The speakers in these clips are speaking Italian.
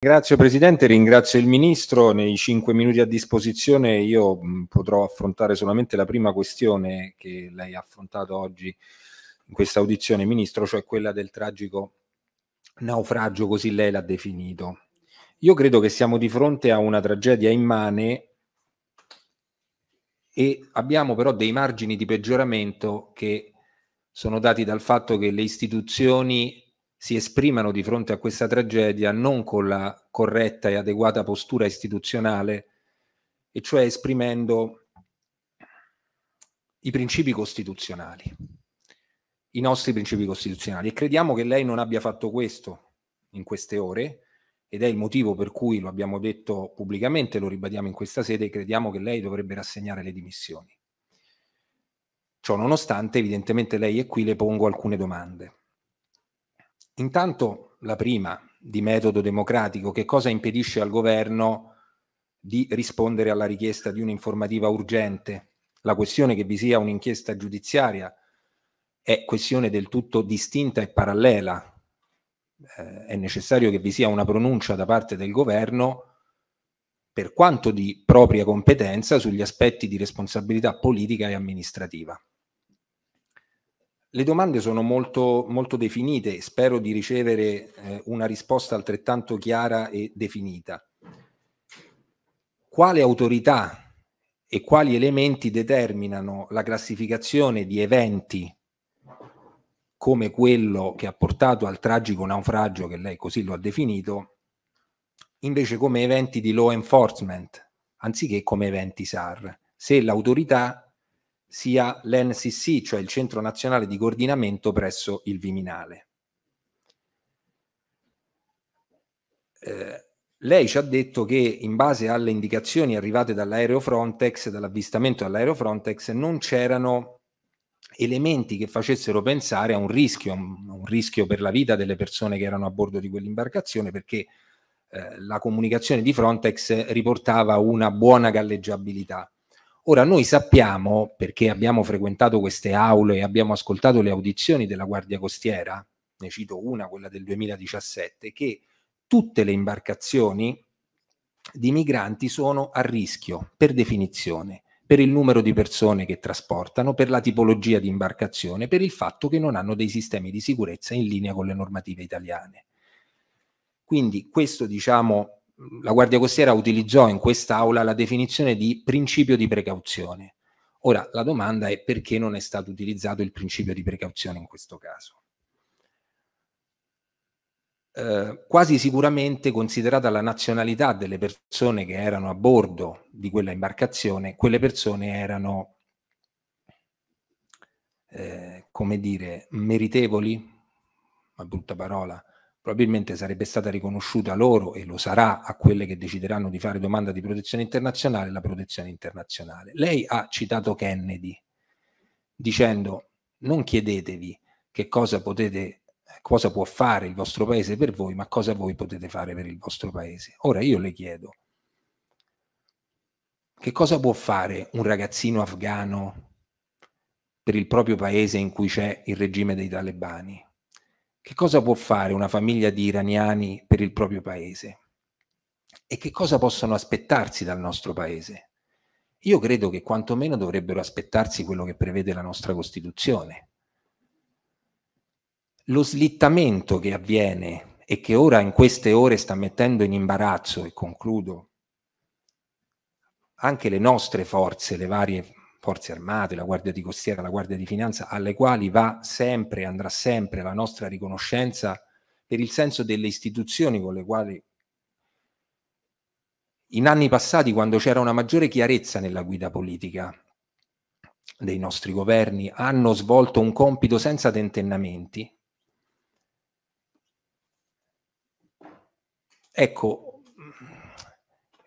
Grazie Presidente, ringrazio il Ministro. Nei cinque minuti a disposizione io potrò affrontare solamente la prima questione che lei ha affrontato oggi in questa audizione, Ministro, cioè quella del tragico naufragio, così lei l'ha definito. Io credo che siamo di fronte a una tragedia immane e abbiamo però dei margini di peggioramento che sono dati dal fatto che le istituzioni si esprimano di fronte a questa tragedia non con la corretta e adeguata postura istituzionale, e cioè esprimendo i principi costituzionali, i nostri principi costituzionali. E crediamo che lei non abbia fatto questo in queste ore, ed è il motivo per cui lo abbiamo detto pubblicamente, lo ribadiamo in questa sede, crediamo che lei dovrebbe rassegnare le dimissioni. Ciò nonostante, evidentemente lei è qui, le pongo alcune domande. Intanto la prima, di metodo democratico, che cosa impedisce al governo di rispondere alla richiesta di un'informativa urgente? La questione che vi sia un'inchiesta giudiziaria è questione del tutto distinta e parallela. Eh, è necessario che vi sia una pronuncia da parte del governo per quanto di propria competenza sugli aspetti di responsabilità politica e amministrativa. Le domande sono molto, molto definite, spero di ricevere eh, una risposta altrettanto chiara e definita. Quale autorità e quali elementi determinano la classificazione di eventi come quello che ha portato al tragico naufragio, che lei così lo ha definito, invece come eventi di law enforcement, anziché come eventi SAR? Se l'autorità sia l'NCC, cioè il Centro Nazionale di Coordinamento presso il Viminale. Eh, lei ci ha detto che in base alle indicazioni arrivate dall'aereo Frontex, dall'avvistamento dell'aereo Frontex, non c'erano elementi che facessero pensare a un rischio, un, un rischio per la vita delle persone che erano a bordo di quell'imbarcazione, perché eh, la comunicazione di Frontex riportava una buona galleggiabilità. Ora noi sappiamo, perché abbiamo frequentato queste aule e abbiamo ascoltato le audizioni della Guardia Costiera, ne cito una, quella del 2017, che tutte le imbarcazioni di migranti sono a rischio per definizione, per il numero di persone che trasportano, per la tipologia di imbarcazione, per il fatto che non hanno dei sistemi di sicurezza in linea con le normative italiane. Quindi questo diciamo la Guardia Costiera utilizzò in quest'aula la definizione di principio di precauzione. Ora la domanda è perché non è stato utilizzato il principio di precauzione in questo caso. Eh, quasi sicuramente, considerata la nazionalità delle persone che erano a bordo di quella imbarcazione, quelle persone erano, eh, come dire, meritevoli, una brutta parola, probabilmente sarebbe stata riconosciuta loro e lo sarà a quelle che decideranno di fare domanda di protezione internazionale la protezione internazionale. Lei ha citato Kennedy dicendo non chiedetevi che cosa potete cosa può fare il vostro paese per voi, ma cosa voi potete fare per il vostro paese. Ora io le chiedo che cosa può fare un ragazzino afgano per il proprio paese in cui c'è il regime dei talebani? Che cosa può fare una famiglia di iraniani per il proprio paese? E che cosa possono aspettarsi dal nostro paese? Io credo che quantomeno dovrebbero aspettarsi quello che prevede la nostra Costituzione. Lo slittamento che avviene e che ora in queste ore sta mettendo in imbarazzo, e concludo, anche le nostre forze, le varie forze armate, la Guardia di Costiera, la Guardia di Finanza, alle quali va sempre, andrà sempre la nostra riconoscenza per il senso delle istituzioni con le quali in anni passati, quando c'era una maggiore chiarezza nella guida politica dei nostri governi, hanno svolto un compito senza tentennamenti. Ecco,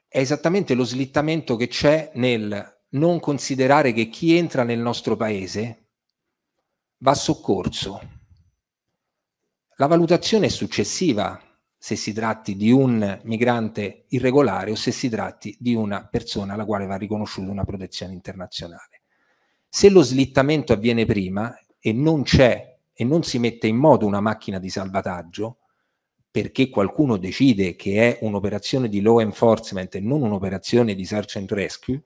è esattamente lo slittamento che c'è nel non considerare che chi entra nel nostro paese va soccorso. La valutazione è successiva se si tratti di un migrante irregolare o se si tratti di una persona alla quale va riconosciuta una protezione internazionale. Se lo slittamento avviene prima e non c'è e non si mette in moto una macchina di salvataggio, perché qualcuno decide che è un'operazione di law enforcement e non un'operazione di search and rescue,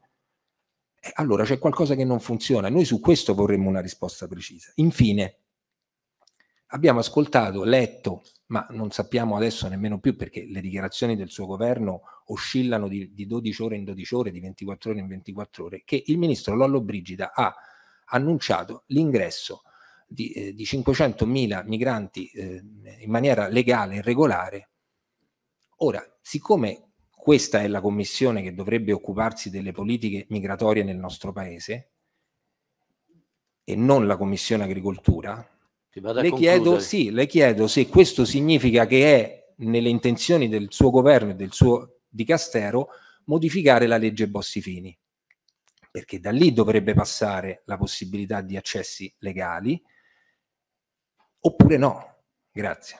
eh, allora c'è qualcosa che non funziona. Noi su questo vorremmo una risposta precisa. Infine, abbiamo ascoltato, letto, ma non sappiamo adesso nemmeno più perché le dichiarazioni del suo governo oscillano di, di 12 ore in 12 ore, di 24 ore in 24 ore, che il ministro Lollo Brigida ha annunciato l'ingresso di, eh, di 500.000 migranti eh, in maniera legale e regolare. Ora, siccome questa è la commissione che dovrebbe occuparsi delle politiche migratorie nel nostro paese e non la commissione agricoltura, le chiedo, sì, le chiedo, se questo significa che è nelle intenzioni del suo governo e del suo dicastero modificare la legge Bossi-Fini, perché da lì dovrebbe passare la possibilità di accessi legali, oppure no. Grazie.